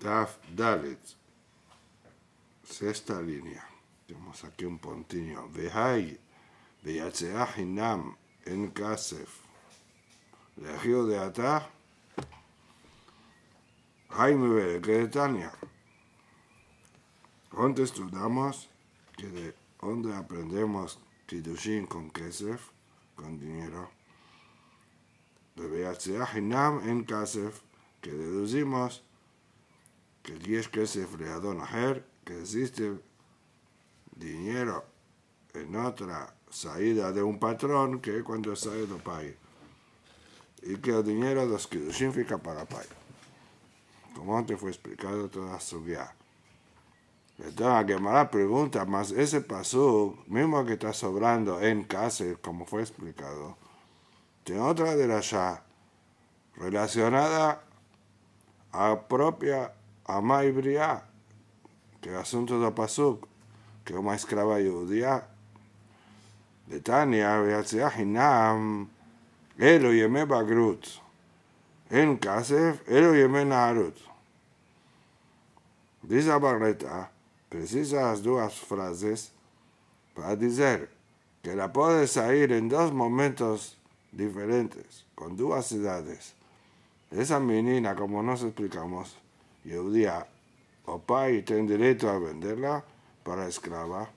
Taf Dalet. Sexta línea. Tenemos aquí un pontiño. Behai, Beyatzea Hinam, En Kasef. Legio de Atá. Jaime que de Tania. ¿Dónde estudiamos que aprendemos kidushin con Kesef, con dinero. De Beyatzea Hinam, En Kasef, que deducimos que que ese freado אחר, e que existe dinero en otra salida de un patrón que cuando sale do país Y que el dinero los que significa para país. Como antes fue explicado toda su guía. Entonces, mala pregunta, más ese paso mismo que está sobrando en casa, como fue explicado, tiene otra de las ya relacionada a propia y Briá, que asunto de Pasuk, que una esclava judía, de Tania, Beatzea Hinam, Elo Yeme Bagrut, En Kasef, Elo Yeme narut. Dice Barreta, precisa las dos frases para decir que la puedes salir en dos momentos diferentes, con dos edades. Esa menina, como nos explicamos, día, o pai tiene derecho a venderla para esclava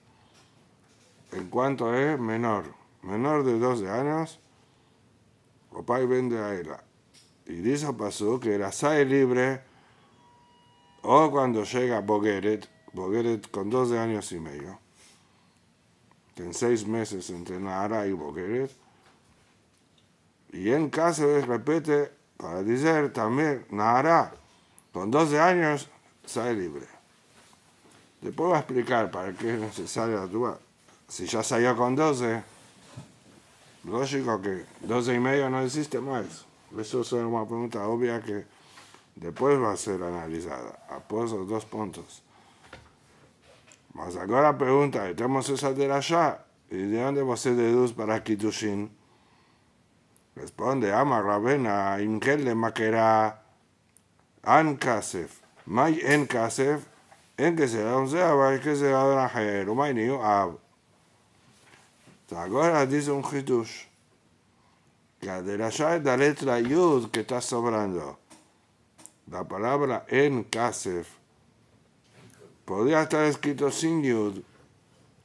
en cuanto es menor, menor de 12 años, o pai vende a ella. Y dice pasó que la sale libre o cuando llega Bogueret, Bogueret con 12 años y medio, en seis meses entre Nahara y Bogueret. y en caso de repete, para decir también Nahara, con 12 años sale libre. Después va a explicar para qué es necesario la duda. Si ya salió con 12, lógico que 12 y medio no existe más. Eso es una pregunta obvia que después va a ser analizada. los dos puntos. Mas ahora pregunta, tenemos esa de allá, ¿y de dónde vos deduz para Kitushin? Responde, ama Ravena Ingel de Maquera an kasef, may en kasef, en que da un sea, que se da un jero, may niño ab. Ahora dice un hitush. que de la es la letra yud que está sobrando. La palabra en kasef podría estar escrito sin yud,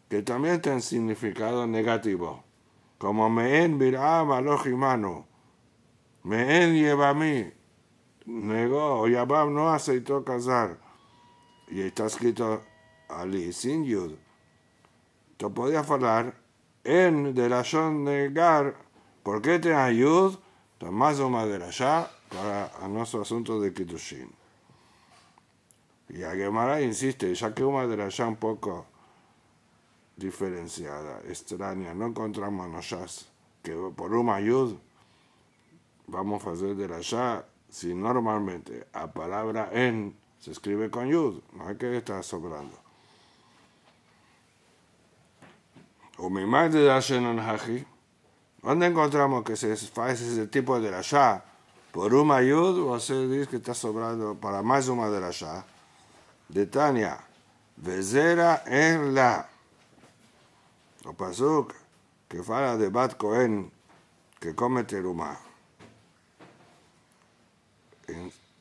que también tiene significado negativo. Como me en virama mano, me en lleva a mí, negó, o no aceptó casar. Y está escrito ali, sin yud. entonces podías hablar en de la negar, ¿por qué te ayud? Tomás o allá para nuestro asunto de Kitushin. Y Aguemara insiste, ya que una de allá un poco diferenciada, extraña, no encontramos ya que por una ayud vamos a hacer de allá si normalmente a palabra en se escribe con yud, no es que está sobrando. O ¿dónde encontramos que se hace ese tipo de la ya Por una yud, o se dice que está sobrando para más una de rasha. De Tania, Vezera en la. O pasó que fala de Bat Cohen, que come teruma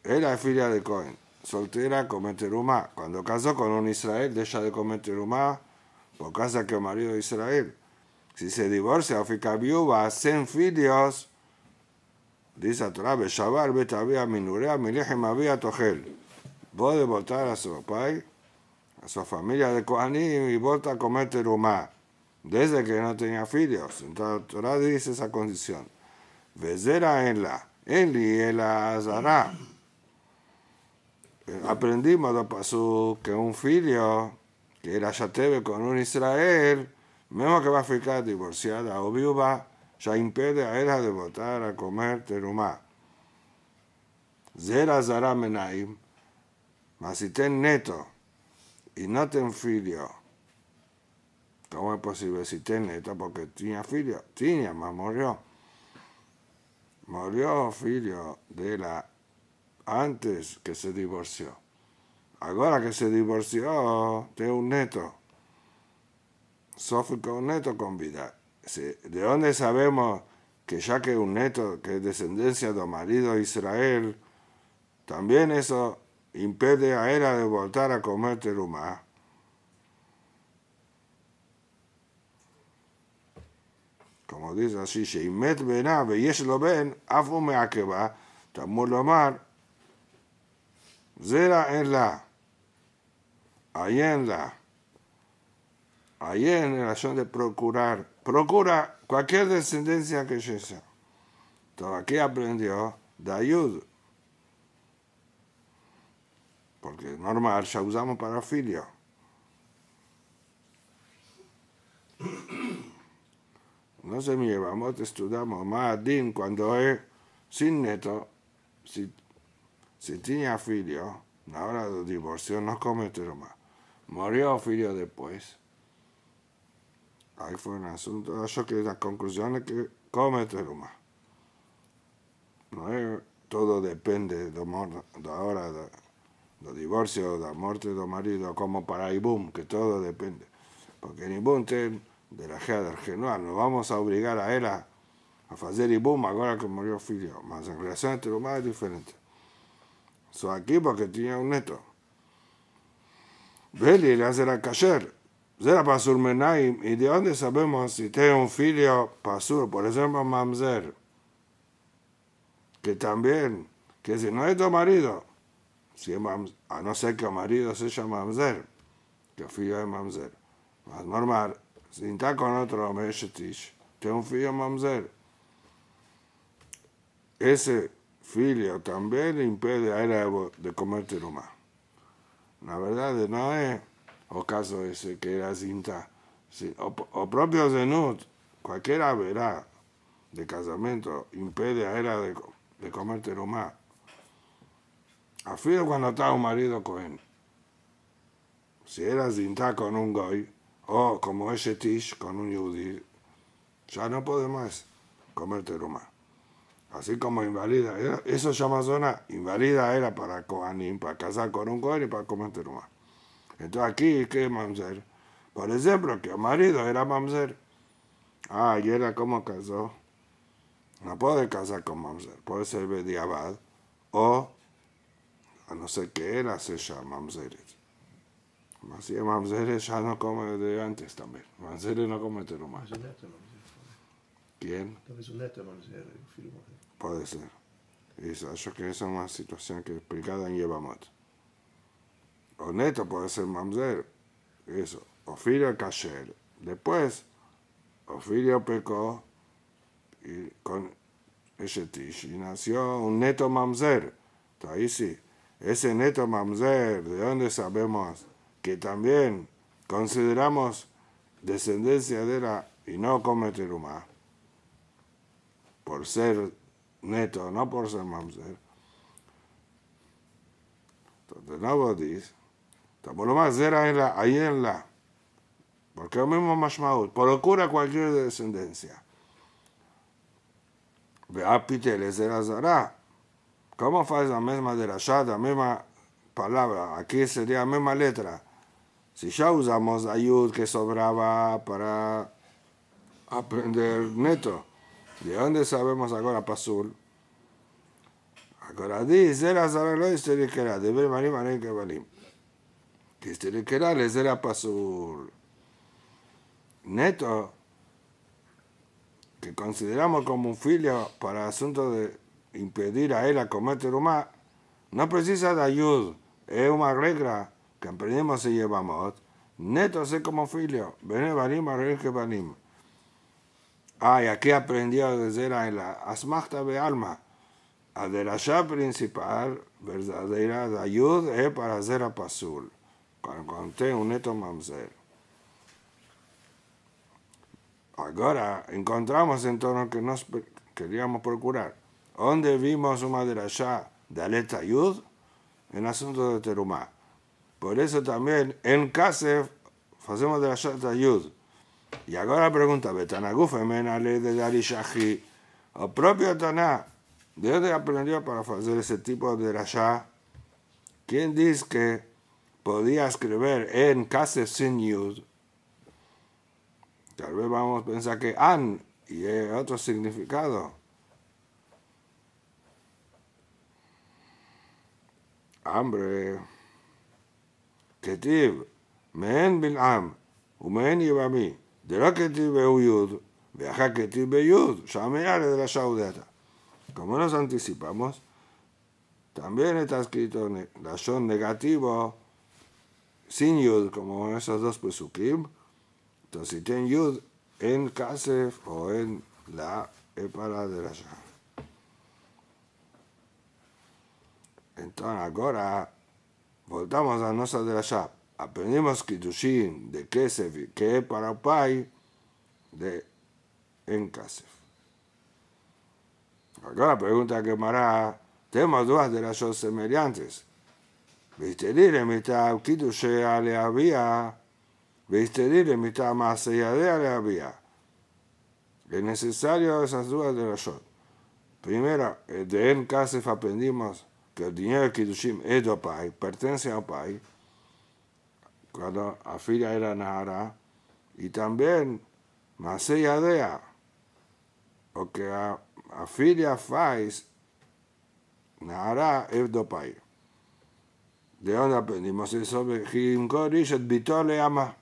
era filia de Cohen, soltera cometer humá. Cuando casó con un Israel, deja de cometer humá por casa que el marido de Israel. Si se divorcia o fica viuda, sin filios, dice a Torah, Beshabar, Minurea, Milejem, Abia, Togel. de votar a su papá, a su familia de Cohen y vota a cometer humá. Desde que no tenía filios. Entonces, Torah dice esa condición. Vezera en la. Eli y Aprendimos de Aprendimos que un filho que era tenía con un Israel, mismo que va a ficar divorciada o viuda, ya impede a él de votar a comer terumá. Zera Menaim, mas si ten neto y no ten filio, ¿cómo es posible si ten neto? Porque tenía filio, tenía, más murió murió de la antes que se divorció. Ahora que se divorció, de un neto. con un neto con vida. ¿De dónde sabemos que ya que un neto que es descendencia de marido Israel, también eso impide a ella de volver a comer terumá? como dice así, en ave y lo Ben, Afume a que va Zera en la, ahí en la, ahí en la de procurar, procura cualquier descendencia que sea. Todo aquí aprendió Dayud, porque normal ya usamos para filio no se te estudiamos Ma'adin cuando es sin neto, si, si tenía filio, hora de divorcio no cometieron más. Murió filio después. Ahí fue un asunto. Yo que la conclusión es que comete más. No es, todo depende de, la ahora de, divorcio, de la muerte del marido, como para Ibum, que todo depende. Porque en Ibum de la del Genoa, no vamos a obligar a él a, a hacer y boom ahora que murió filio más en relación a más este es diferente. su aquí porque tenía un neto. Beli le hace la cayer. Zera pasur menaim, y de dónde sabemos si tiene un filio pasur, por ejemplo, mamzer, que también, que si no es tu marido, si es a no ser que el marido se llama mamzer, que el filio es mamzer, más normal, sinta con otro es tiene un filho mamzer. Ese filio también le impide a ella de comértelo más. La verdad no es o caso ese que era sinta. o, propio Zenut, cualquiera verá de casamiento impide a ella de, comerte comértelo más. filha, cuando está un marido con él. Si era sinta con un goy, o oh, como ese tish con un yudí, ya no puede más comer teruma. Así como invalida, eso eso llama zona, invalida era para coanim para casar con un coanim y para comer teruma. Entonces aquí, ¿qué es mamzer? Por ejemplo, que el marido era mamzer. Ah, y era como casó. No puede casar con mamzer, puede ser bediabad o a no sé qué era se llama mamzeret. Así que Mamzere ya no come de antes también. Mamzere no come neto más. ¿Quién? Puede ser. Y yo que esa es una situación que explicada en Yevamot. O neto puede ser Mamzer. Eso. Ofirio Cacher. Después, Ofirio pecó y con Eshetish y nació un neto Mamzer. Ahí sí. Ese neto Mamzer, ¿de dónde sabemos? que también consideramos descendencia de la y no cometerumá, por ser neto, no por ser mamzer. Entonces, no lo dice, lo ahí en la, porque lo mismo mashmaut, procura cualquier descendencia. piteles era Zara. ¿Cómo faz la misma derachada la misma palabra? Aquí sería la misma letra. Si ya usamos ayud que sobraba para aprender neto, ¿de dónde sabemos ahora pasul? Ahora dice, era saberlo y se le de ver marim, marim, que de Que se le queda, les era pasul. Neto, que consideramos como un filio para asunto de impedir a él a cometer mal, no precisa de ayud, es una regla que aprendimos y llevamos, neto sé como filio, bene barim que barim. Ah, y aquí aprendió desde la, la asmachta de alma, a de la ya principal, verdadera, de ayud, es eh, para hacer a pasul, conté un neto mamzer. Ahora encontramos en torno que nos queríamos procurar. ¿Dónde vimos una de de Aleta Ayud? En asunto de Terumá. Por eso también en Kasef hacemos de la Shata Y ahora pregunta, Betanaguf, ley de Dari Shahi, propio Taná, ¿de dónde aprendió para hacer ese tipo de rasha? ¿Quién dice que podía escribir en Kasef sin Yud? Tal vez vamos a pensar que An y hay otro significado. Hambre. כתיב מהן בלעם ומהן יבעמי, דלא כתיב בהוא יוד, ואחר כתיב de la sha'u ודעתה. Como nos anticipamos, también está escrito la Lashon negativo sin Yud, como esos dos Pesukim. Entonces, si tiene Yud en Kasef o en la Epara de la Shah. Entonces, ahora voltamos a nuestra de aprendimos aprendimos Kiddushin de Kesef, que es para el pai de Enkasef. la pregunta que Mará, Tenemos dudas de las semelhantes. en mitad Kiddushea le havia, en mitad Maseyade le había? Es necesario esas dos de la Shot. Primero, eh, de Enkasef aprendimos que el dinero de Kiddushim es de pertenece a Opai, cuando Afira era Nahara, y también Masei que que filia Fais Nahara es de Opai. ¿De dónde aprendimos eso? le ama.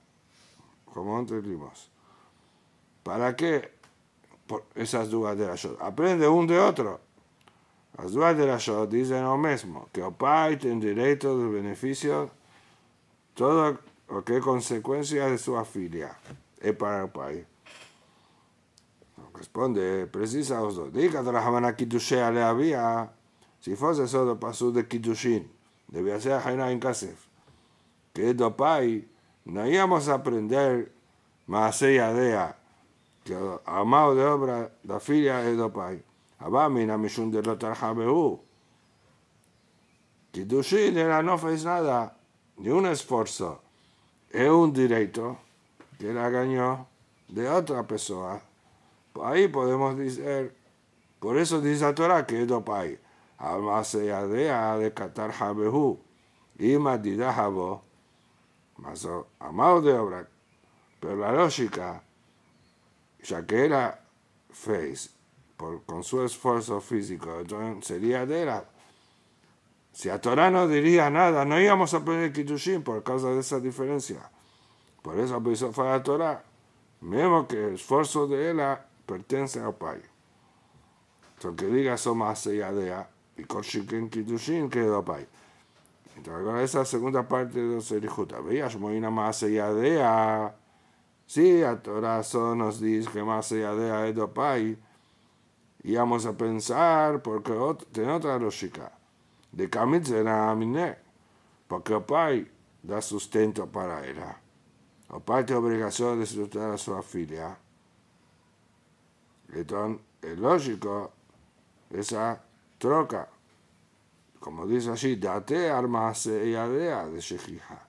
Como entendimos. ¿Para qué Por esas dudas de la Aprende un de otro. Las dos de las dos dicen lo mismo, que el Pai tiene derecho de beneficio todo lo que es consecuencia de su afilia es para el país. Responde, precisa os dos. Diga de la Habana le había, si fuese solo paso de Kitushin, debía ser Jaina en Kasef. Que do pai, no íbamos a aprender más allá de que el amado de obra de filia es do pai. Abamina Mishun de Lotarjabeu. Kidushin era no fez nada, ni un esfuerzo. Es un derecho que la ganó de otra persona. Ahí podemos decir, por eso dice la Torah que es dopai. adea de Qatar Habehu. Y Madida Habo. Mas amado de obra. Pero la lógica, ya que era face con su esfuerzo físico. entonces sería de la... Si a Torah no diría nada, no íbamos a poner Kitushin por causa de esa diferencia. Por eso fue a Torah. mismo que el esfuerzo de él pertenece al Pai. Entonces, que diga más allá de ella y Koshiken que quedó Pai. Entonces, con esa segunda parte de los Erijuta, veías muy una más allá de Sí, a Torah nos dice que más allá de ella es Pai. Y vamos a pensar, porque tiene otra lógica. De Kamitz era Aminé, porque el pai da sustento para ella. El pai tiene obligación de sustentar a su filia. Entonces, es lógico esa troca. Como dice allí, date armas y aldea de Shejija.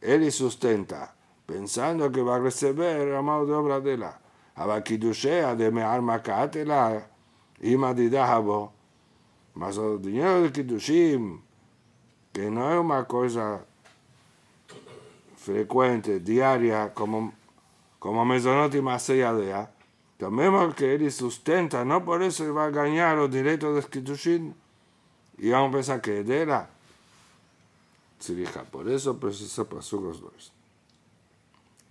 Él sustenta, pensando que va a recibir la mano de obra de la. Abakidushea de me arma y Adidahabo, más el dinero de Kiddushim, que no es una cosa frecuente, diaria, como, como Mesonot y Maseyadea, también que él sustenta, no por eso va a ganar los derechos de Kiddushim, y vamos a pensar que era. Por eso precisa pues, pasó los dos.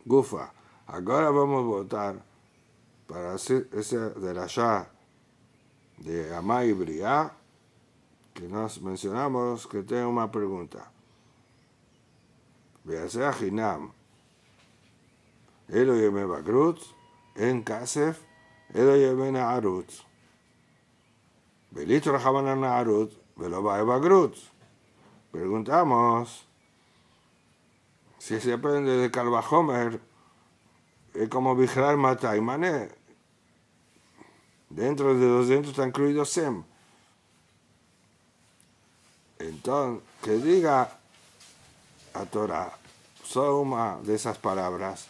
Gufa, ahora vamos a votar para hacer ese de la ya de Amai Briá, que nos mencionamos, que tengo una pregunta. Beasea Hinam, Elo Yeme Bagrut, En Kasef, Elo Yeme Naarut. Belito Rahabanan Naarut, Velo a Preguntamos si se aprende de Carvajomer, es eh, como Vigrar Mataimané. Dentro de los dentro está incluido Sem. Entonces, que diga a Torah, una de esas palabras,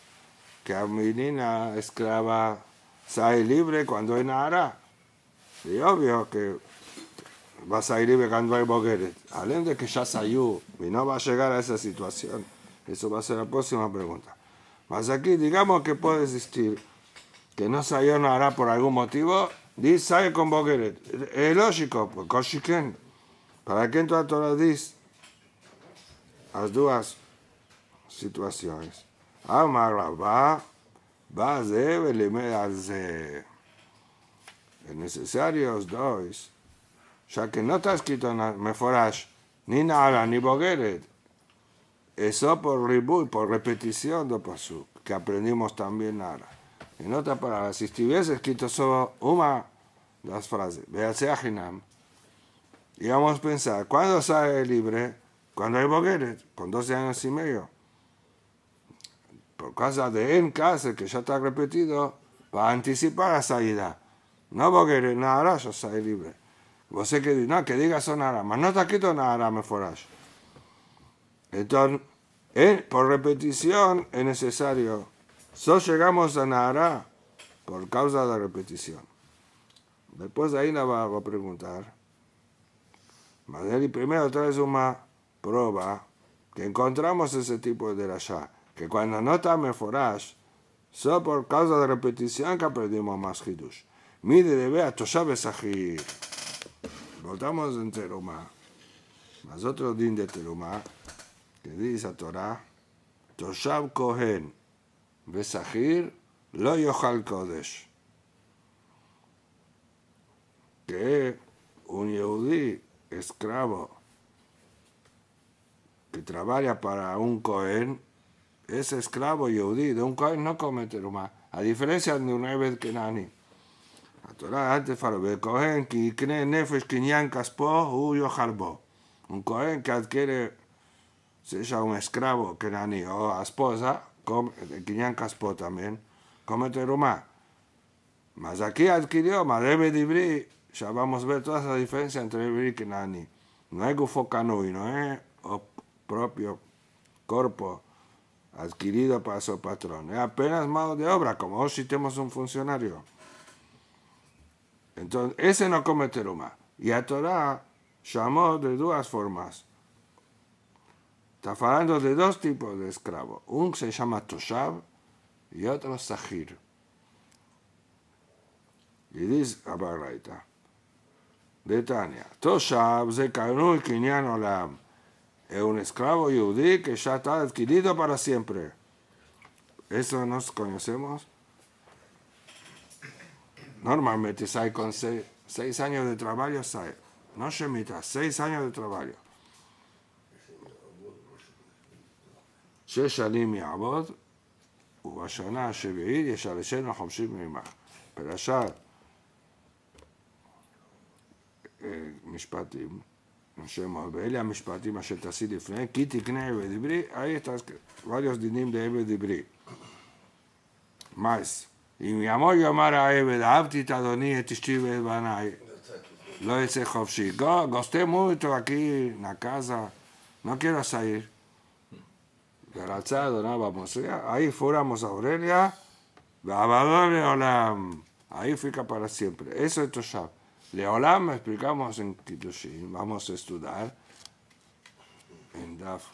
que a menina esclava sale libre cuando hay nada. Y obvio que va a salir libre cuando hay bogueres. Além de que ya salió y no va a llegar a esa situación. Eso va a ser la próxima pregunta. Más aquí, digamos que puede existir que no salió nada por algún motivo, dice sale con Bogueret. Es lógico, pues Koshiken. ¿Para qué entra todas dices? Las dos situaciones. Amarra ah, va, va a ser necesarios dos, ya que no está escrito Meforash, ni nada, ni Bogueret. Eso por y por repetición de Pasuk, que aprendimos también ahora. En otra palabra, si estuviese escrito solo una de las frases, Y vamos a pensar, ¿cuándo sale libre? Cuando hay bogueres, con 12 años y medio. Por causa de en casa, que ya está repetido, va a anticipar la salida. No bogueres, nada, yo sale libre. Vos que no, que diga son más. no está quito nada me forage. Entonces, por repetición es necesario Solo llegamos a Nahara por causa de la repetición. Después de ahí nos va a preguntar. y primero trae una prueba que encontramos ese tipo de allá, que cuando no está Meforash, solo por causa de repetición que perdimos más Hidush. Mide de vea Toshabe Sahir. Voltamos en Terumá. Más otro din de Terumá, que dice a Torah, Toshab Kohen. Besajir lo yohal kodesh. Que un yehudí esclavo que trabaja para un cohen es esclavo yehudí. De un cohen no come terumá. A diferencia de un vez Kenani. La Torah antes cohen que ikne nefesh kinyan kaspo u bo. Un cohen que adquiere, sea un esclavo kenani o esposa, com, Quiñán Caspó también, Comete Rumá. Mas aquí adquirió de Dibri, ya vamos a ver toda esa diferencia entre Dibri y nani. No es Gufo Canui, no es eh? propio cuerpo adquirido para su patrón, es apenas mano de obra, como si tenemos un funcionario. Entonces, ese no come teruma. Y a Torah llamó de dos formas. Está hablando de dos tipos de esclavos. Un se llama Toshav y otro Sahir. Y dice Abaraita, de Tania, Toshav se Kinyan Olam. Es un esclavo yudí que ya está adquirido para siempre. Eso nos conocemos. Normalmente hay con seis, años de trabajo, no se mita, seis años de trabajo. שש שנים יעבוד, ובשנה השביעית ישרשנו חומשים מעמך. פרשת אה, משפטים, אנשי מואב, ואלה המשפטים אשר תעשי לפניהם, כי תקנה עבד עברי, היית וריוס דינים לעבד עברי. מייס, אם יעמוד יאמר העבד, אהבתי את אדוני, את אשתי ואת בניי, לא יצא חופשי. גוסטמו אותו, כי נקזה, נוקר השעיר. nada donábamos. ¿eh? Ahí fuéramos a Aurelia, Olam. Ahí fica para siempre. Eso es Toshab. Leolam explicamos en Kitushin. Vamos a estudiar en Daf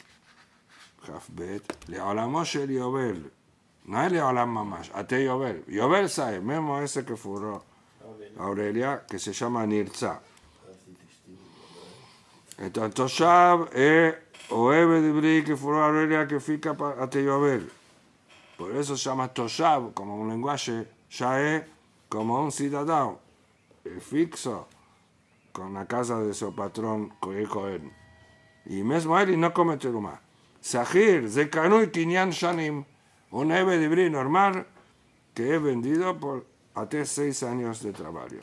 Hafbet. Leolamos el Yobel. No es Leolam Mamash. Ate Yobel. Yobel sabe, mismo ese que furó Aurelia, que se llama Nirza. Ah, Entonces Toshab es. Eh, o Oebe de Bri que a Aurelia que fica hasta llover. Por eso se llama Toshab, como un lenguaje ya es como un ciudadano, Es fixo con la casa de su patrón él. Y mismo él no comete más. Sahir, Zekanu y Kinyan Shanim, un hebe de Bri normal que es vendido por hasta seis años de trabajo.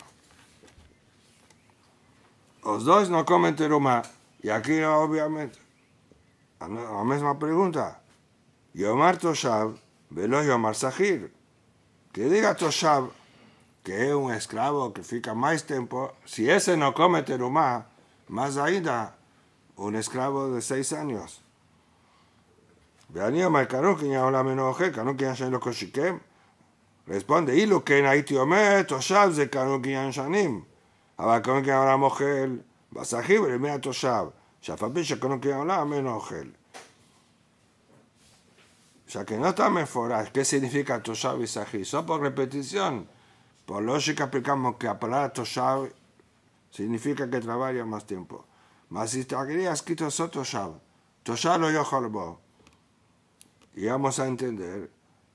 Los dos no comen teruma Y aquí obviamente a mesma pregunta. Yomar Toshav, velo Yomar Sahir. Que diga Toshav, que é un escravo que fica máis tempo, si ese non come terumá, máis ainda, un escravo de seis años. Veanía máis caro, que ña hola no oje, caro que ña xa loco xiquem. Responde, ilo que na iti ome, Toshav, ze caro que ña xanim. Aba, caro que ña hola mojel, basajibre, mea Toshav. Toshav. שאף על que no que hablar, menos O Ya que no está meforás. ¿Qué significa Toshav y Sahir? Son por repetición. Por lógica aplicamos que la palabra Toshav significa que trabaja más tiempo. Mas si estaría escrito so Toshav, Toshav lo yo Y vamos a entender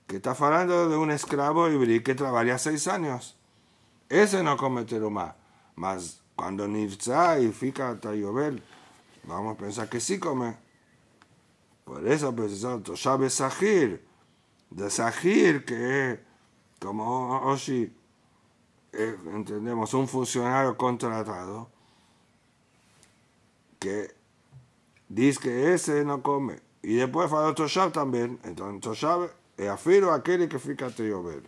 que está hablando de un esclavo ibrí que trabaja seis años. Ese no cometerá más. Mas cuando Nirza y fica llover. Vamos a pensar que sí come. Por eso precisamos sabe Sahir. De Sahir, que es como Oshi, eh, entendemos, un funcionario contratado, que dice que ese no come. Y después otro Toshab también. Entonces Toshab es eh, afiro aquel que fica ver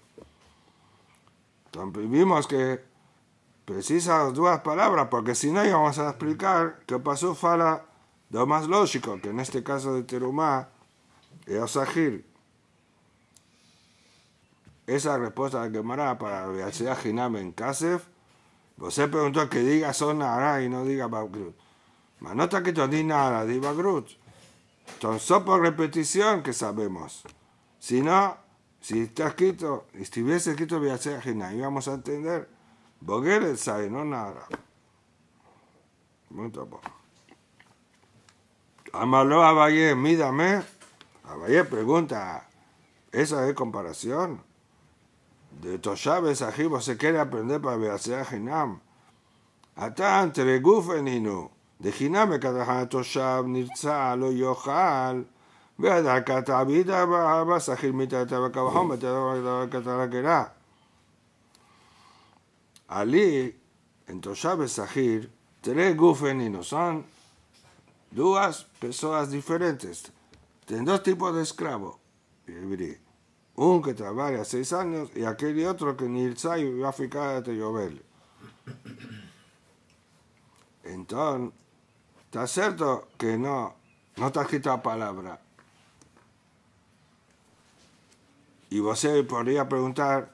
Entonces vimos que precisas dos palabras, porque si no íbamos a explicar qué pasó fala lo más lógico, que en este caso de Terumá, es Esa respuesta de Gemara para Beachea Jinam en Kasef, José preguntó que diga sonará y no diga Bagrut. nota que ni nada, de Bagrut. Entonces, por repetición que sabemos. Si no, si está escrito, si estuviese escrito Beachea y íbamos a entender. Bogele no nada, Muito bom. Amalo a Valle, mídame. A pregunta, ¿esa es comparación? De Toshabes Ajibo se quiere aprender para ver Beasea Jinam. Ata entre Gufeninu. De Hinam Katahan Toshab Nirza lo Yohal. והדקת עבידה הבא, סחיל מיתה תבקה וחום, ותבקה תרקלה. Ali, en Toshabe Sahir, tres gufen y no son dos personas diferentes. Tienen dos tipos de esclavos. Un que trabaja seis años y aquel otro que ni sabe va a ficar a llover. Entonces, está cierto que no, no está has la palabra. Y vos podría preguntar,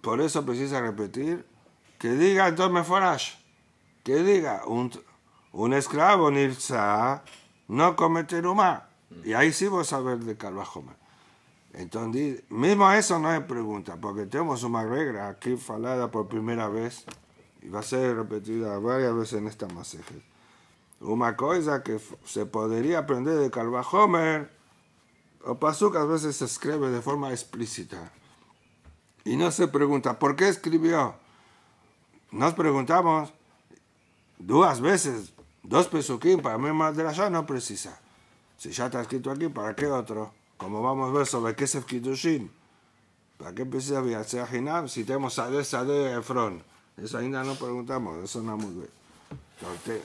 por eso precisa repetir que diga entonces Forash, que diga un, un esclavo Nirza no cometer humá. Y ahí sí voy a saber de Carvajoma. Entonces, mismo eso no es pregunta, porque tenemos una regla aquí falada por primera vez y va a ser repetida varias veces en esta masaje. Una cosa que se podría aprender de Homer, o que a veces se escribe de forma explícita. Y no se pregunta, ¿por qué escribió? Nos preguntamos dos veces, dos pesuquín para mí más de la ya no precisa. Si ya está escrito aquí, ¿para qué otro? Como vamos a ver sobre qué es el Kiddushin. ¿Para qué precisa a Jinab? si tenemos Sade Sade Efron? Eso ainda no preguntamos, eso no muy bien.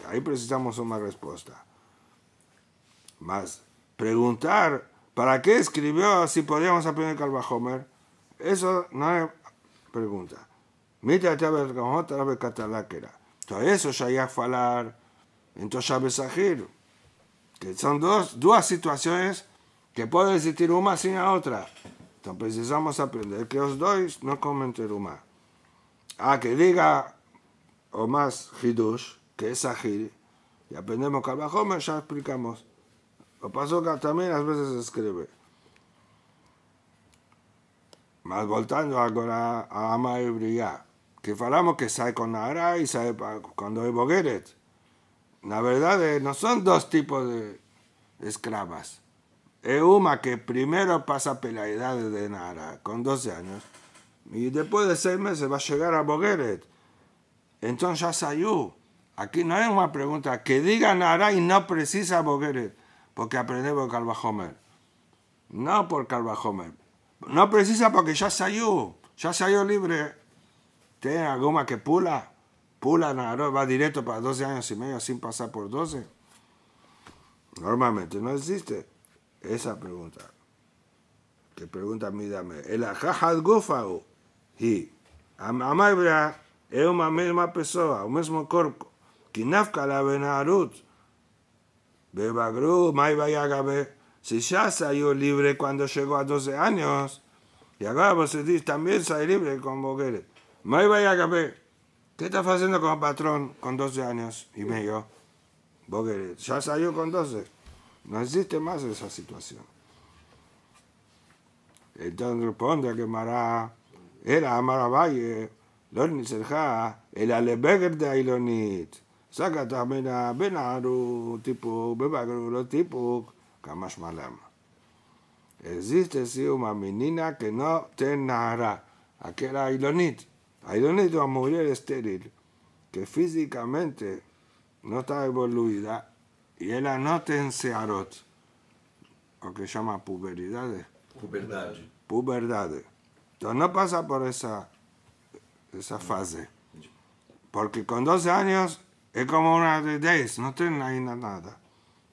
ahí precisamos una respuesta. Más, preguntar, ¿para qué escribió si podíamos aprender Homer eso no es pregunta. Mira, Todo eso ya hay a hablar. Entonces ya besajero. Que son dos, dos situaciones que puede existir una sin la otra. Entonces precisamos aprender que los dos no comenten una. A que diga o más hidush, que es ajir, y aprendemos que ya explicamos. Lo pasó que también a veces escribe volviendo voltando agora a Amai que falamos que sale con y sale cuando es Bogueret. La verdad no son dos tipos de esclavas. Es uma que primero pasa pela edad de Nara, con 12 años, y después de seis meses va a llegar a Bogueret. Entonces ya salió. Aquí no es una pregunta. Que diga Nara y no precisa Bogueret, porque aprendemos Carvajomer. No por Carvajomer. No precisa porque ya ya ya salió libre. ¿Tiene alguna que pula? Pula va directo para 12 años y medio sin pasar por 12. Normalmente no existe esa pregunta. Qué pregunta mídame. El ajajad gofao, Y Amabra es una misma persona, un mismo cuerpo. nafka la benarut. Bebagru, mai si ya salió libre cuando llegó a 12 años, y ahora vos decís, también salió libre con querés. Me vaya a ¿Qué estás haciendo con el patrón con 12 años y medio? querés. ya salió con 12. No existe más esa situación. Entonces responde que Mará era Maravalle, Lorni Serja, el Alebeger de Ailonit. Saca también a Benaru, tipo, Bebagru, los Existe una menina que no Aquí aquella Ailonit. Ailonit es una mujer estéril que físicamente no está evoluida y ella no tiene searot, o que se llama puberdade. Puberdad. Puberdad. Entonces no pasa por esa, esa fase. Mm. Porque con 12 años es como una de 10, no tiene nada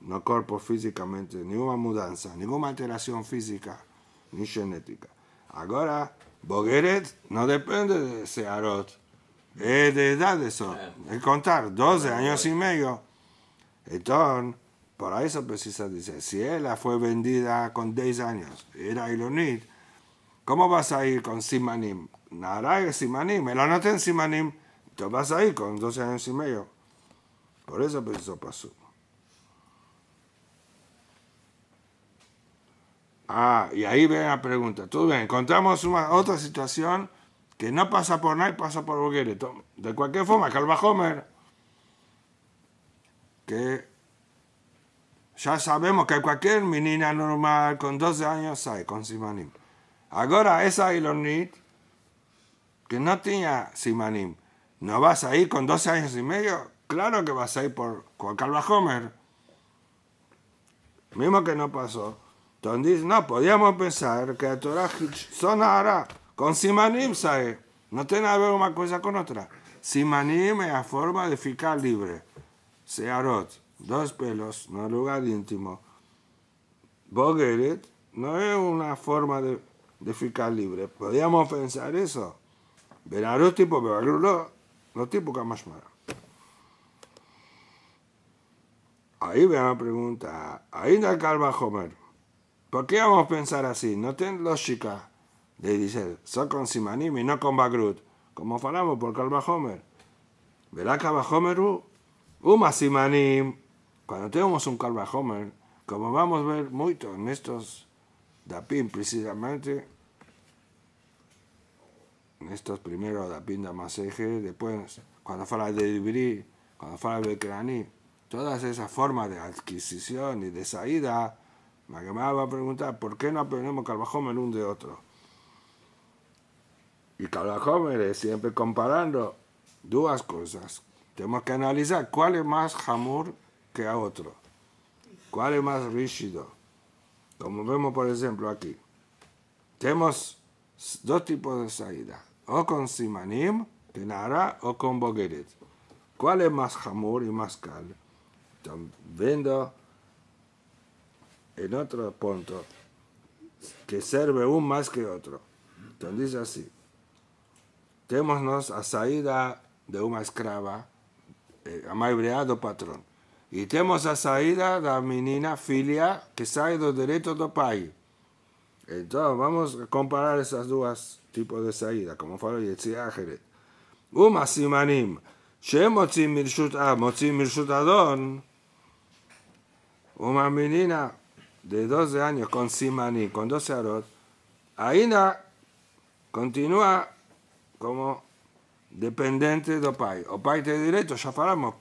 no cuerpo físicamente, ninguna mudanza, ninguna alteración física ni genética. Ahora, Bogueret no depende de ese es de edad eso, eh. es contar, 12 eh. años y medio. Entonces, por eso precisa decir, si ella fue vendida con 10 años, era Ilonit, ¿cómo vas a ir con Simanim? Naray Simanim, él no tiene Simanim, entonces vas a ir con 12 años y medio. Por eso precisa Ah, y ahí viene la pregunta. Tú bien, encontramos una, otra situación que no pasa por nadie, pasa por Borghetti. De cualquier forma, Calva Homer, que ya sabemos que cualquier menina normal con 12 años hay con simanim. Ahora esa Ilonit, que no tenía simanim, ¿no vas a ir con 12 años y medio? Claro que vas a ir por, con Homer. Mismo que no pasó. Entonces, no podíamos pensar que la Torah sonara con simanim, ¿sabes? No tiene que ver una cosa con otra. Simanim es la forma de ficar libre. Searot, dos pelos, no lugar íntimo. Bogeret no es una forma de, ficar libre. Podíamos pensar eso. Verarot tipo Bebalulo, no tipo Kamashmara. Ahí ve la pregunta. Ahí el ¿Por qué vamos a pensar así? No tiene lógica, de decir, soy con Simanim y no con Bagrut, como falamos por Calva Homer. Verá Calva Homer, uh, Uma Simanim. Cuando tenemos un Calva Homer, como vamos a ver mucho en estos Dapim precisamente, en estos primeros Dapim Damaseje, después cuando fala de Ibri, cuando fala de Crani, todas esas formas de adquisición y de salida, la me va a preguntar, ¿por qué no aprendemos Carvajomer un de otro? Y carvajol es siempre comparando dos cosas. Tenemos que analizar cuál es más jamur que a otro. ¿Cuál es más rígido? Como vemos, por ejemplo, aquí. Tenemos dos tipos de salida. O con simanim, que nara, o con Bogueret. ¿Cuál es más jamur y más cal? Están viendo en otro punto que sirve un más que otro. Entonces dice así, Tenemos a salida de una esclava, eh, amaibreado patrón, y tenemos a de la menina filia que sale del derecho do país. Entonces vamos a comparar esas dos tipos de salida. como fue el Ajeret. Uma simanim, ah, a, de 12 años con Simani, con 12 aros, Aina continúa como dependente de Opai. Opai tiene derecho, ya paramos,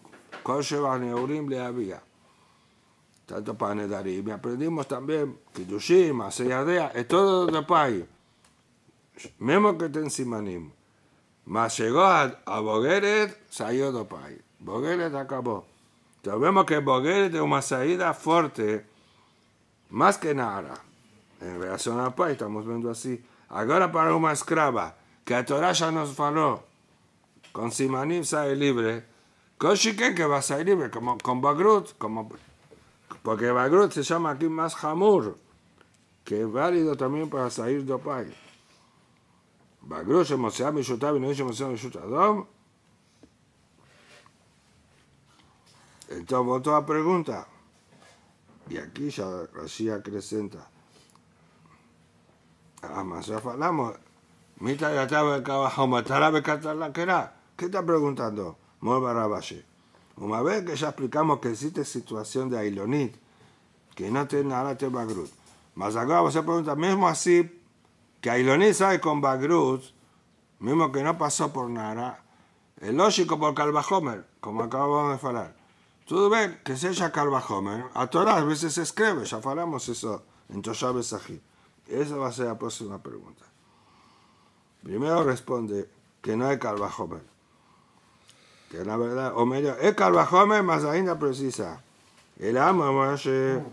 tanto para Nedari. y aprendimos también Kiddushim, Seyadea, es todo de pai. Memo que ten Simanim. Mas llegó a, Bogueret, salió de pai. Bogueret acabó. Sabemos que Bogueret es una salida fuerte Más que nada, en relación a Pai, estamos viendo así. Ahora para una esclava, que a Torah ya nos faló, con Simanim sale libre, con Shiken que va a salir libre, como con Bagrut, como, porque Bagrut se llama aquí más jamur, que es válido también para salir del país. Bagrut se mosea y no se mi Entonces, la pregunta. Y aquí ya se acrecenta. Además, ah, ya hablamos. Mita ya estaba que ¿Qué está preguntando? Una vez que ya explicamos que existe situación de Ailonit, que no tiene nada de Bagrut. Mas ahora se pregunta, mismo así, que Ailonit sabe con Bagrut, mismo que no pasó por nada, es lógico por Homer como acabamos de hablar. Tú ves que sea Shakal A todas las veces se escribe, ya falamos eso en Toshabe aquí, Esa va a ser la próxima pregunta. Primero responde que no es Calva Que la verdad, o mejor, es Calva Homer, más ainda precisa. El amo, Moshe,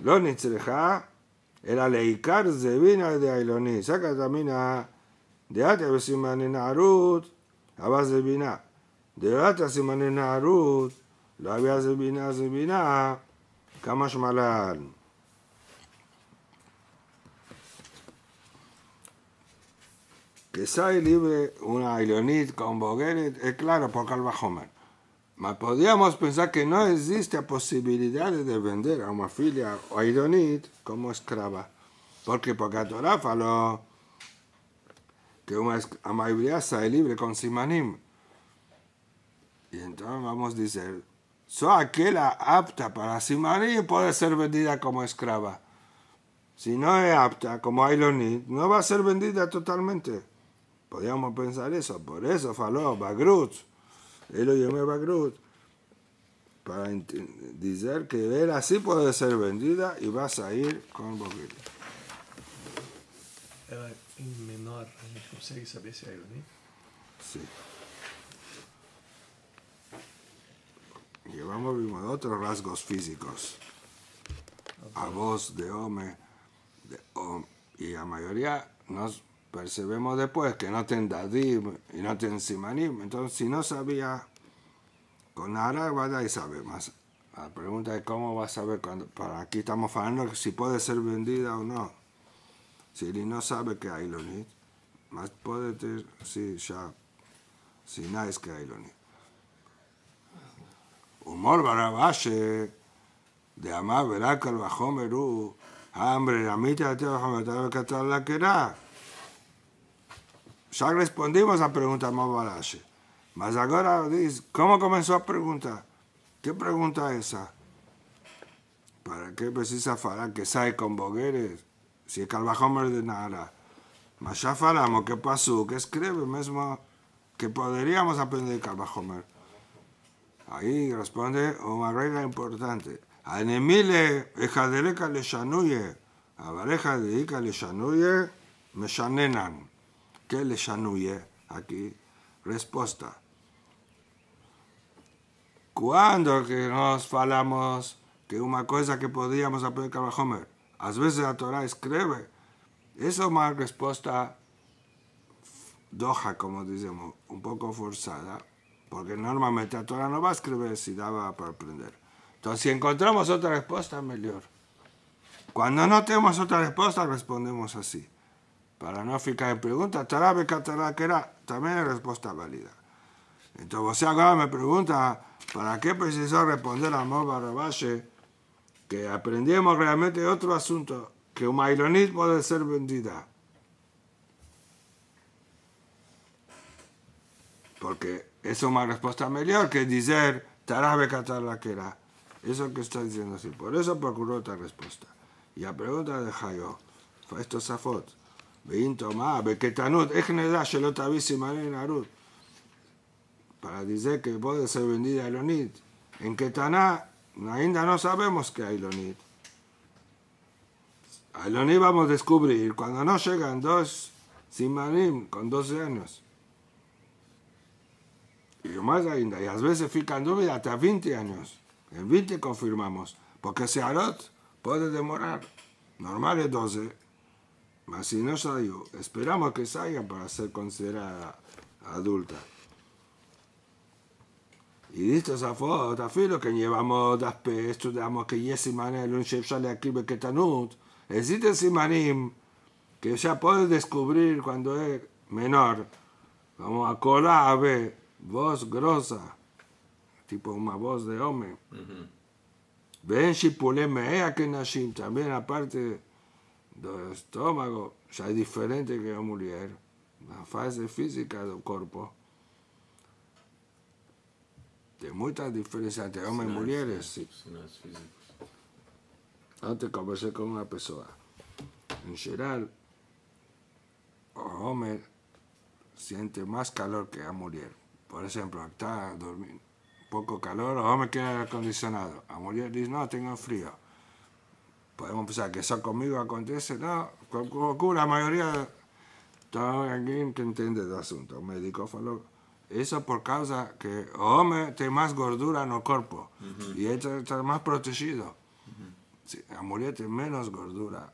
lo ni tzrecha, el vina de ahí de Ailoni. Saca también a de Atia Besimani Narut, a base de vina. De Atia Besimani Narut, la había זה בינה זה בינה, כמה Que sea libre una Ilionit con Bogueret, es claro, por Calva Homer. Pero podríamos pensar que no existe posibilidad de vender a una filia o a como esclava. Porque porque Torah faló que una amabilidad sale libre con Simanim. Y entonces vamos a decir, So aquella apta para Simarí puede ser vendida como esclava. Si no es apta, como Ailonit, no va a ser vendida totalmente. Podríamos pensar eso. Por eso faló Bagrut. Él lo llamó Bagrut. Para decir que él así puede ser vendida y va a salir con Bogil. Era menor, no si Sí. vamos vimos otros rasgos físicos. A voz de hombre, y la mayoría nos percebemos después que no ten dadim y no ten simanim. Entonces, si no sabía con vaya y sabe más. La pregunta es cómo va a saber cuando, para aquí estamos hablando si puede ser vendida o no. Si él no sabe que hay lonit, más puede decir si ya, si no es que hay lo ni Humor Barabashe, de Amar al Bajomerú, hambre, ah, la mitad de tal la que era. Ya respondimos a pregunta más Barashe. Mas ahora dice, ¿cómo comenzó a preguntar? ¿Qué pregunta esa? ¿Para qué precisa falar, que sabe con bogueres? Si es Calvajomer de Nara. Mas ya falamos qué pasó, qué escribe mismo, que podríamos aprender de Calvajomer. Ahí responde una regla importante. de ejadereca le A pareja de ica le chanuye, me chanenan. ¿Qué le Aquí, respuesta. Cuando que nos falamos que una cosa que podíamos aplicar a Homer, a veces la Torah escribe, eso es una respuesta doja, como decimos, un poco forzada, porque normalmente a Torah no va a escribir si daba para aprender. Entonces, si encontramos otra respuesta, mejor. Cuando no tenemos otra respuesta, respondemos así. Para no ficar en pregunta, Torah, que era también es respuesta válida. Entonces, vos ahora me pregunta, ¿para qué precisó responder a Moba Que aprendimos realmente otro asunto, que un mailonismo puede ser vendida. Porque es una respuesta mejor que decir Tarabe era. Eso que está diciendo así. Por eso procuró otra respuesta. Y la pregunta de Fue esto es Zafot. ואם Ejne בקטנות, איך נדע שלא תביא para decir que puede ser vendida a Elonit. En Ketaná ainda no sabemos que hay lonit. A Elonit vamos a descubrir cuando no llegan dos Simanim con 12 años. Y más ainda, y a veces en duda hasta 20 años. En 20 confirmamos, porque se arot puede demorar. Normal es 12, mas si no salió, esperamos que salga para ser considerada adulta. Y listo, zafot, lo que llevamos daspe, estudiamos que yes simané, un chef sale aquí tanut existe simanim que ya puede descubrir cuando es menor. Vamos a colar a ver voz grossa, tipo una voz de hombre. Ven polémica que Nashim, también aparte del estómago, ya es diferente que la mujer, la fase física del cuerpo. Hay muchas diferencias entre hombres y mujeres, Antes conversé con una persona. En general, el hombre siente más calor que la mujer. Por ejemplo, está dormido, poco calor o me queda acondicionado. A mujer dice, no, tengo frío. Podemos pensar que eso conmigo acontece, no, con la mayoría Todo alguien que entiende el asunto. Un médico faló, eso por causa que hombre me tiene más gordura en el cuerpo y ella este está más protegido. a mujer tiene menos gordura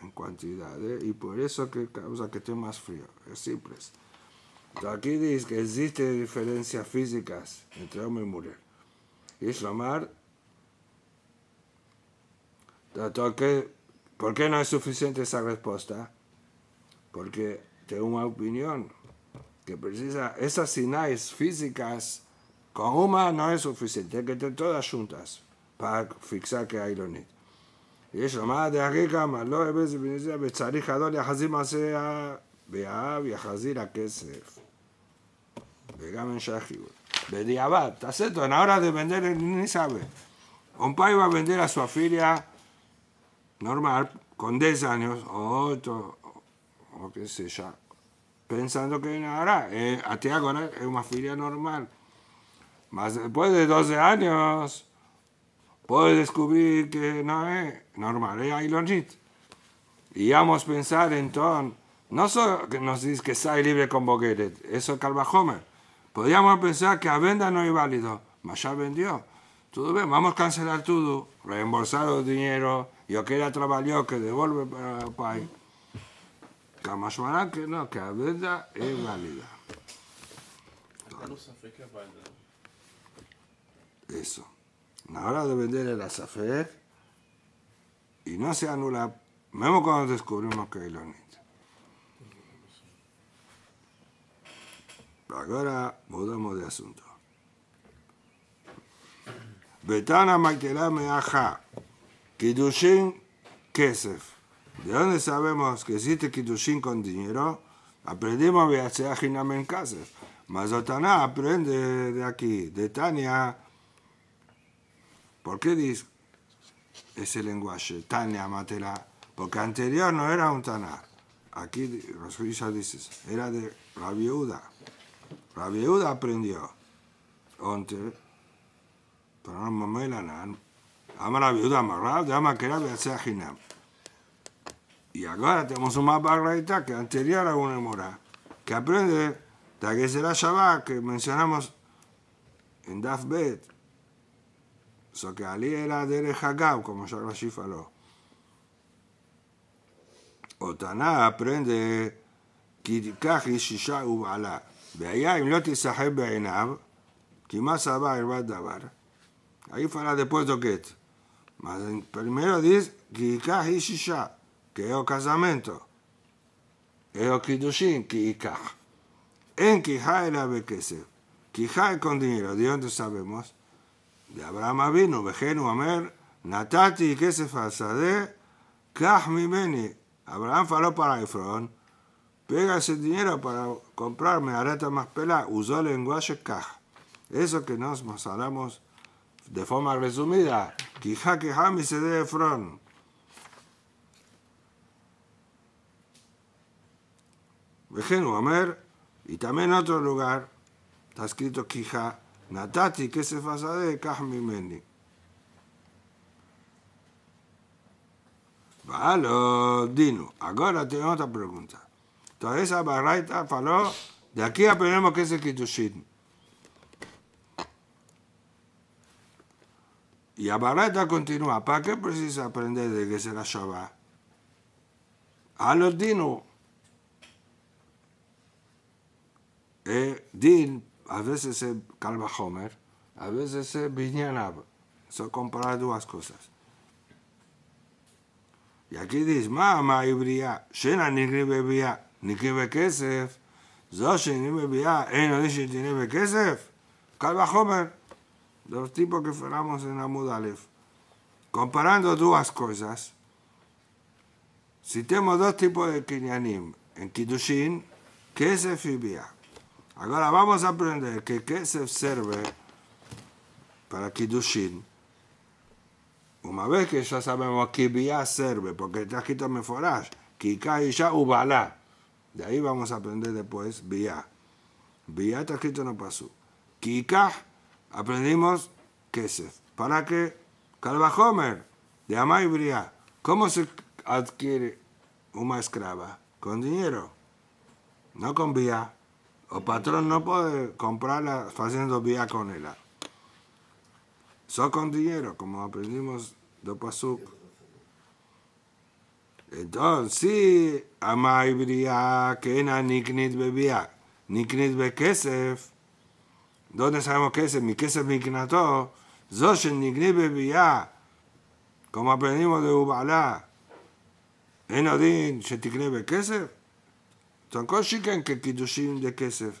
en cantidad y por eso que causa que esté más frío. Es simple. Aquí dice que existen diferencias físicas entre hombre y mujer. Y que, ¿por qué no es suficiente esa respuesta? Porque tengo una opinión que precisa esas señales físicas con una no es suficiente, hay que tener todas juntas para fijar que hay lo es לומר es גמא, לא viajar, a וגם está cierto en la hora de vender ni sabe. Un padre va a vender a su afilia normal con 10 años o 8 o qué sé yo, pensando que ahora eh, a Tiago es una filia normal. Más después de 12 años puede descubrir que no es normal, es Ailonit. Y vamos a pensar entonces, no solo que nos dice que sai libre con Bogueret, eso es Podríamos pensar que la venda no es válido, mas ya vendió. Todo bien, vamos a cancelar todo, reembolsar el dinero, y que era trabajo que devuelve para el país. Que más que no, que la venda es válida. Eso. La hora de vender la safe. y no se anula, Vemos cuando descubrimos que lo niños. Ahora mudamos de asunto. Betana Makela aja, Kidushin Kesef. ¿De dónde sabemos que existe Kidushin con dinero? Aprendimos Beatzea Hinamen Kesef. Mazotana aprende de aquí, de Tania. ¿Por qué dice ese lenguaje? Tania Matela. Porque anterior no era un Taná. Aquí los juicios dicen, era de la viuda. La viuda aprendió. antes, Pero no me la nan. Ama la viuda amarrada, dama ama que la sea jinam. Y ahora tenemos una barraita que anterior a una mora, que aprende de que será Shabbat, que mencionamos en Daf Bet. So que allí era de Hagav, como ya Rashi falou. Otaná aprende Kirikaji Shisha Ubala. Veía no te saheb Einab, Kimasaba Irbat Dabar. Ahí fará después de que Mas primero dice, Kikah y Shisha, que es casamiento. Es Kidushin, Kikah. En Kikah era se, Kikah es con dinero, de dónde sabemos. De Abraham vino, Vejenu Amer, Natati y Kesef Asadeh, Kah Mimeni. Abraham faló para Efron. Pega ese dinero para comprarme areta más pela Usó lenguaje caja. Eso que nos hablamos de forma resumida. quija que jami se de front. Vejen, y también en otro lugar, está escrito Quija, Natati, que se pasa de mi Meni. Valo, Dino, ahora tengo otra pregunta. Entonces Abaraita faló, de aquí aprendemos que es el Kitushit. Y Abaraita continúa, ¿para qué precisa aprender de que la Shabbat? A los dinos. Eh, din a veces es Calva Homer, a veces es Binyanab. Son comprar dos cosas. Y aquí dice, Mama Ibria, Shena ni bebía ni Ni ni me שאיני מביעה אין עולה שתיני kesef, קל Homer, dos tipos que fuéramos en amudalev, Comparando dos cosas, si tenemos dos tipos de kinyanim, en Kiddushin, Kesef y Bia. Ahora vamos a aprender que Kesef sirve para Kiddushin. Una vez que ya sabemos que Bia sirve, porque está escrito Meforash, Kika y ya Ubalá. De ahí vamos a aprender después vía. Vía está escrito en pasó pasú. aprendimos aprendimos kesef. ¿Para qué? Calvajomer, de Amay Bria. ¿Cómo se adquiere una esclava? Con dinero, no con vía. O patrón no puede comprarla haciendo vía con ella. Solo con dinero, como aprendimos de Pasuk. Entonces, si ama Bria, Kena Niknit Bebia, Niknit Bekesef. ¿Dónde sabemos Kesef? Mi Kesef Niknato, Zoshen Niknit Bebia. Como aprendimos de Ubalá, en Odin, be Bekesef. Son cosas que de Kesef.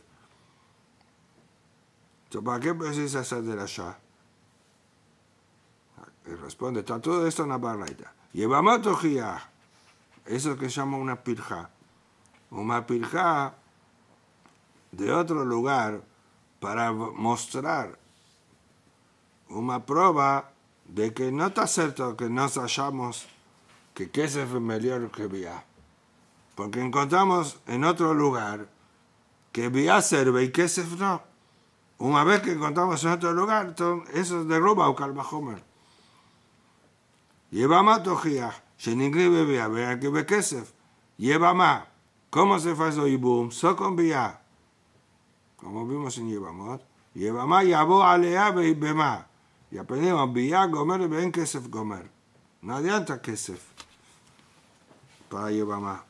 ¿Tú ¿para qué precisa hacer de la ya? Y responde, está todo esto en la barraita. Llevamos a eso es lo que llamo una pirja. Una pirja de otro lugar para mostrar una prueba de que no está cierto que nos hallamos que qué es mejor que vía. Porque encontramos en otro lugar que vía sirve y que es no. Una vez que encontramos en otro lugar, eso derruba o calma Homer. Llevamos a Senigribe había que bekesef. Lleva más. ¿Cómo se faz hoy boom? So con vía. Como vimos en llevamos. Lleva más yabo alea beibema. Y aprendimos vía gomer ben kesef gomer. No adianta kesef. Para llevar más.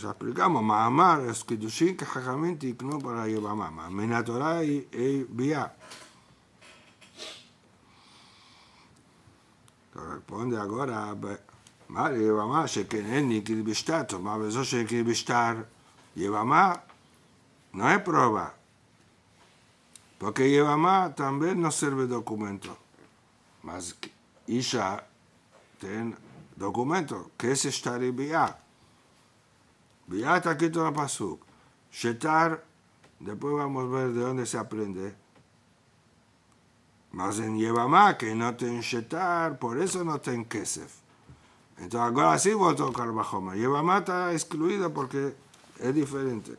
Ya explicamos, Mahamar, los Kiddushin que Jajamín tiknó para llevar más. Menatorai y vía. Corresponde agora a Mari Yevamá, Sheken Eni Kirbishtar, Tomá Bezó lleva Yevamá no es prueba, porque Yevamá también no sirve documento. Mas Isha ten documento, que es estar y Biá. Biá está aquí todo el pasuk. Shetar, después vamos a ver de dónde se aprende más en Yevamá, que no ten Shetar, por eso no ten Kesef. Entonces ahora sí voy a tocar Bajoma. Yevamá está excluida porque es diferente.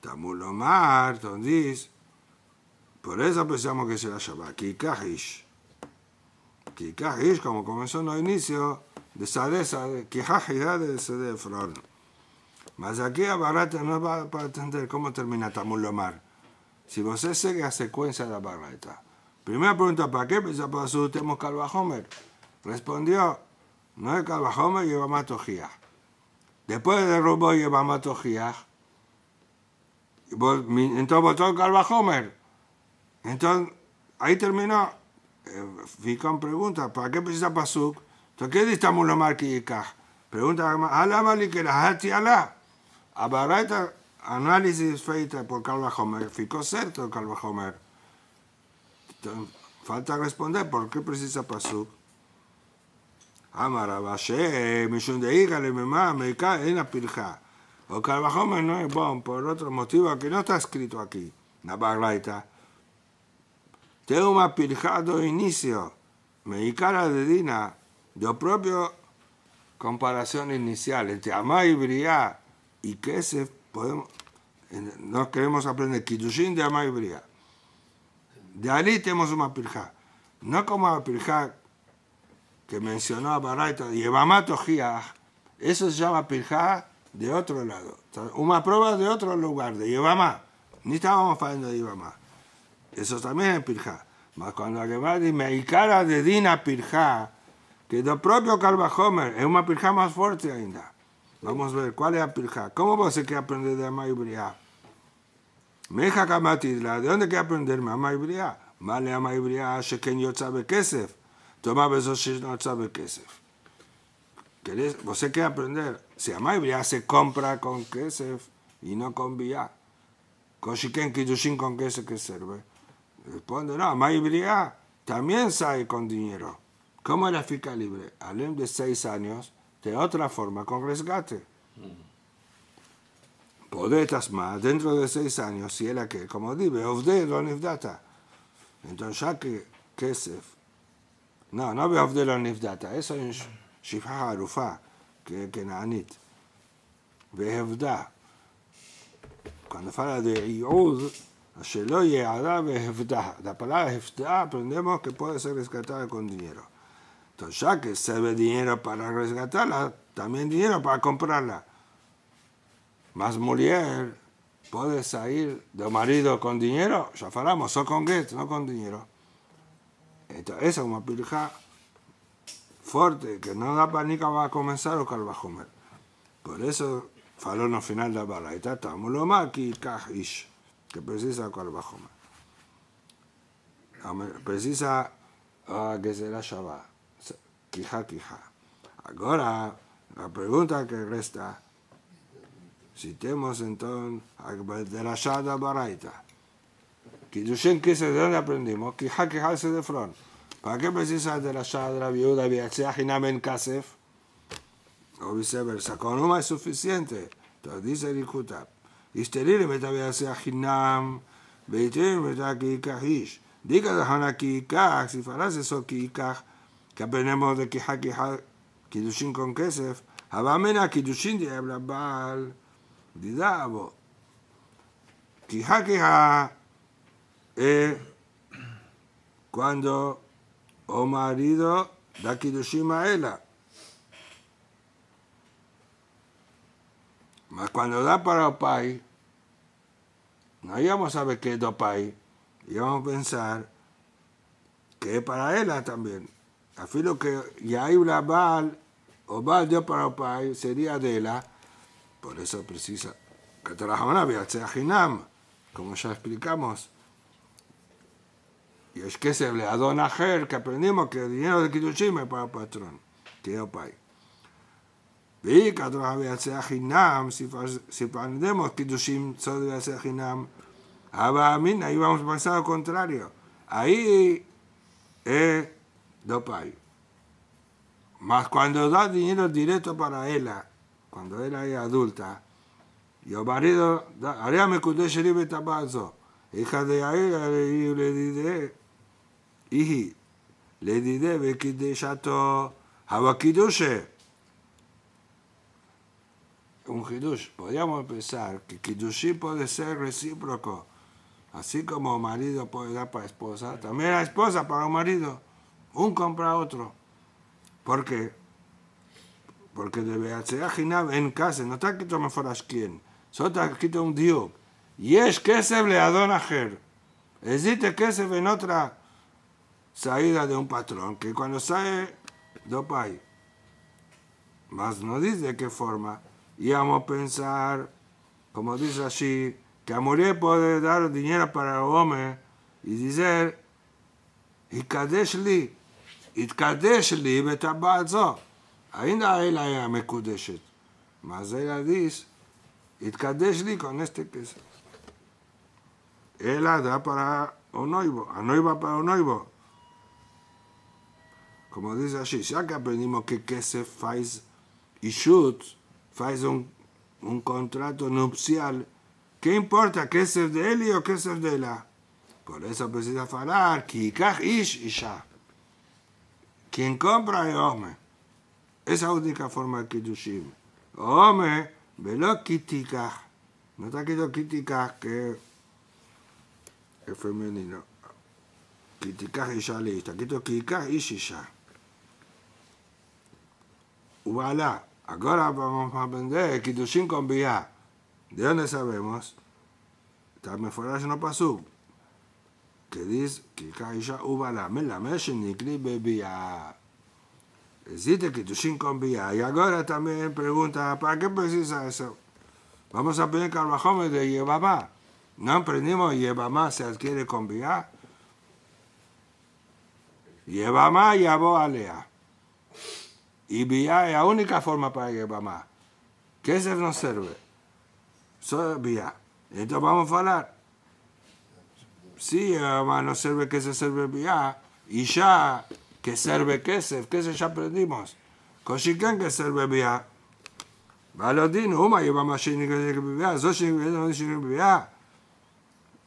Tamulomar, entonces Por eso pensamos que será llama Kikajish. Kikajish, como comenzó en los inicios, de Sadeza, de de Flor. Mas aquí Abarata no va a entender cómo termina Tamulomar. Si você segue a secuencia de la barreta. Primera pregunta, ¿para qué precisa para su Calva Homer? Respondió, no es Homer, lleva matojía. Después de robo lleva matojía. Entonces votó Homer. Entonces, ahí terminó. en eh, pregunta, ¿para qué precisa Pasuk? ¿Entonces qué distamos los marquillos? Pregunta, ¿alá mali que la hati A Abaraita Análisis feita por Calva Homer. Ficó certo Calva Homer. Falta responder por qué precisa Pasuk. Amara Bashe, eh, Mishun de Hígale, Memá, ¡Mamá! en la pirja. O Calva Homer no es bom por otro motivo que no está escrito aquí. una Pirjá de inicio. Meikara de Dina. Yo propio comparación inicial entre Amá y Briá y se podemos, no queremos aprender Kiddushin de Amay De ahí tenemos una pirja. No como la pirja que mencionó a Yevamato eso se llama pirja de otro lado. Una prueba de otro lugar, de Yevamá. Ni estábamos hablando de Yevamá. Eso también es pirja. Mas cuando Aguemar dice, cara de Dina pirja, que lo propio Homer es una pirja más fuerte ainda. Vamos a ver, ¿cuál es la pirja ¿Cómo vos a que aprender de Amá Meja Kamatidla, ¿de dónde que aprender Amá Briá? Male Amá y Briá, Sheken Yotzabe Kesef. Toma beso Shishnozabe Kesef. ¿Querés? ¿Vos qué aprender? Si Amá se compra con Kesef y no con Briá. Con Shiken Kidushin con Kesef que sirve. Responde, no, Amá también sale con dinero. ¿Cómo era fica libre? Alem de seis años de otra forma con resgate. Podetas más dentro de seis años, si era que, como digo, Ovde lo nifdata. Entonces, ya que Kesef. Eh, no, no ve Ovde lo nifdata. Eso es Shifha arufa, que, que Naanit. Vehevda. Cuando habla de Iud, Ara La palabra Hevda aprendemos que puede ser rescatada con dinero. Entonces, ya que se ve dinero para rescatarla, también dinero para comprarla. Más mujer, puede salir de marido con dinero, ya falamos, o con get, no con dinero. Entonces, esa es una pirja fuerte, que no da panica va a comenzar o calvajomer. Por eso, faló el final de la está, estamos lo más aquí, que precisa calvajomer. Precisa uh, que será Shabbat quija, quija. Ahora, la pregunta que resta, si tenemos entonces de la Shada Baraita, qué ¿de dónde aprendimos? Quija, quija, se de front. ¿Para qué precisa de la Shadra, viuda, viaxea, en kasef? O viceversa, con una es suficiente. Entonces dice el Ikuta Isteril meta viaxea, jinam, beitir meta kikahish. Diga de Hanaki si farás eso kikach, que aprendemos de Kihá Kihá? Kidushin con Kesef. Habamena Kidushin de Abrabal. Didabo. Kihá es eh, Cuando o marido da Kidushin a ella. Mas cuando da para el país, no íbamos a ver qué es do país, íbamos a pensar que es para ella también lo que la bal o bal dio para Pai sería de la, por eso precisa, que como ya explicamos, y es que se le adona que aprendimos que el dinero de Kituchim es para el patrón, que Pai. Vi que si aprendemos Kituchim solo debe ser Hinam, ah, ahí vamos a pensar lo contrario. Ahí es. Eh, Dopai. pai. Mas cuando da dinero directo para ella, cuando ella es adulta, y el marido, haría me tabazo, hija de ella, le diré, hiji, le diré, bekideshato, habakidushe. Un hidush, podríamos pensar que kidushi puede ser recíproco, así como marido puede dar para esposa, también la esposa para un marido un compra a otro. ¿Por qué? Porque debe hacer Ginab en casa, no está quito a quien solo está quito un dio. Y es que se le adon es Existe que se en otra salida de un patrón, que cuando sale, dopay. Mas no dice de qué forma. Y vamos a pensar, como dice así, que morir puede dar dinero para el hombre y decir, y lee cadê ele לי בטבעת זו. Ainda ela é cadê ele Mas ela diz, Itkadesh li com este queso. Ela dá para o noivo, a noiva para o noivo. Como diz Rashi, já que aprendemos que Kesef faz Ishut, faz um, um contrato nupcial, que importa Kesef dele ou Kesef dela? Por isso precisa falar, Kikach Ish Ishah. Quien compra es hombre. Esa es la única forma de Kiddushim. Hombre, velo kitikaj. No está quitando que es femenino. Kitikaj y ya lista. Quito kitikaj y ya. Voilà. Ahora vamos a aprender Kiddushim con Bia. ¿De dónde sabemos? Está mejorado, no pasó que dice dice que אישה ובעלה מלמד שנקלי que Existe Kitushin con bia Y ahora también pregunta, ¿para qué precisa eso? Vamos a pedir Carvajome de Yebamá. No aprendimos más, se adquiere con Vía. llevó y Alea. Y Vía es la única forma para más. ¿Qué se nos sirve? Solo Vía. Entonces vamos a hablar. Sí, no serve que se serve ya. Y ya, que serve que se, que se ya aprendimos. Koshikan que serve ya. Valodin, Uma, y vamos que se debe ya.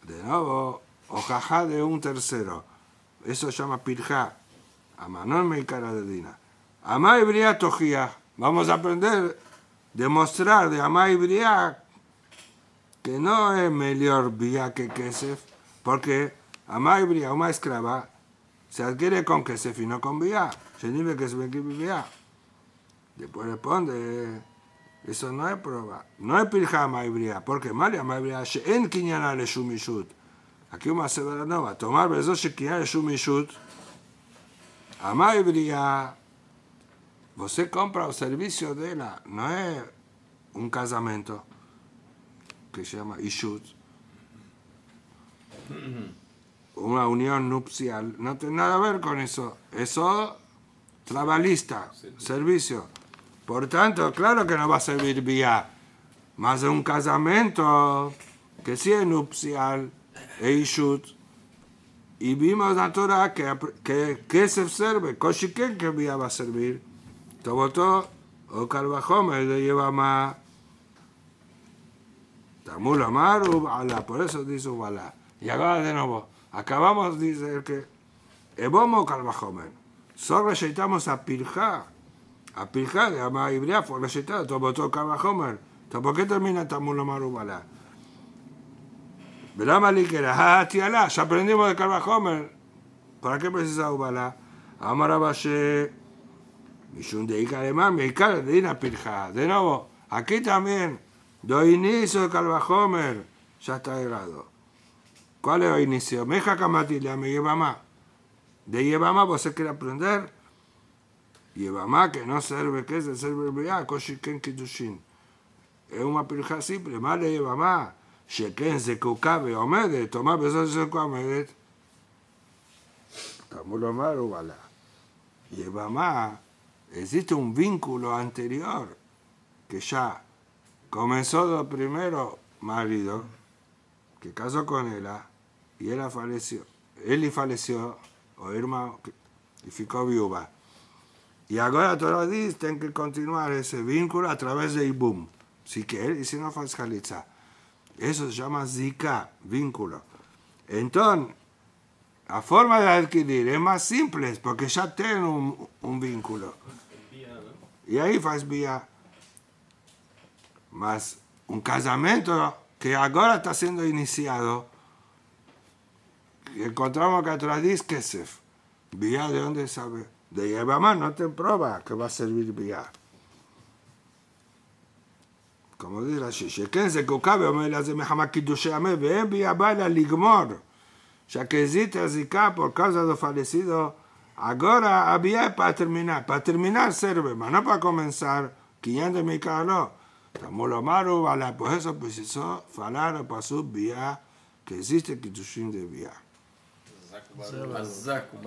De nuevo, ojajá de un tercero. Eso se llama pirja. Amanorme me cara de Dina. Ama y tojía. Vamos a aprender, demostrar de ama y briá que no es mejor vía que Kesef. Porque ama hebrea, una esclava, se adquiere con que se finó con vía. Se dice que se vía. Después responde, eso no es prueba. No es pirja ama hebrea, porque mal ama hebrea, en quiñana le shumishut. Aquí una severa nova. Tomar beso se quiñana le shumishut. Ama hebrea, você compra el servicio de ella, no es un casamento que se llama ishut una unión nupcial. No tiene nada que ver con eso. Eso, trabalista, servicio. Por tanto, claro que no va a servir vía. Más de un casamiento que sí es nupcial, Eishut. Y vimos la que, que, se observe, Koshiken que vía va a servir. Tobotó o me le lleva más. Tamul Por eso dice Ubalá. Y acaba de nuevo. Acabamos, dice el que. Ebomo Calvajomer? Solo necesitamos a Pirja. A Pirja de Ama Ibria fue todo Todo Calvajomen. ¿Por qué termina Tamulomaru Ubalá? Velama Maliquera? Ah, la Ya aprendimos de Calvajomer. ¿Para qué precisa Ubalá? Amarabashe. Mishun de Ica de Mami. Ica de Pirja. De nuevo. Aquí también. Doy inicio de Calvajomer, Ya está llegado. ¿Cuál es el inicio? Meja camatilla, me lleva más. De lleva más, vos querés aprender. Lleva más, que no sirve, que es se servir, ya, Koshiken que Es una pirja simple, más le lleva más. שכן זקוקה toma תאמר de שזקוקה ועומדת. Como lo malo, bala. Lleva más. Existe un vínculo anterior que ya comenzó del primero marido que casó con ella y ella falleció, y falleció, o hermano, y ficó viuda. Y ahora todos tienen que continuar ese vínculo a través de Ibum, si quiere y si no falsaliza. Eso se llama zika, vínculo. Entonces, la forma de adquirir es más simple, porque ya tienen un, vínculo. Y ahí faz vía. Más un casamiento que ahora está siendo iniciado, encontramos que atrás dice Kesef. Vía, ¿de dónde sabe? De lleva más, no te prueba que va a servir vía. Como dice la Shishi, ¿quién se cocabe o me la hace mejama kidushe a Ve, vía, baila, ligmor. Ya que existe así por causa de fallecido, ahora es para terminar, para terminar sirve, pero no para comenzar. 500 mil caro. Estamos lo malo, pues eso, pues eso, falar, subir vía, que existe kidushin de vía. Barulho. Mazaco,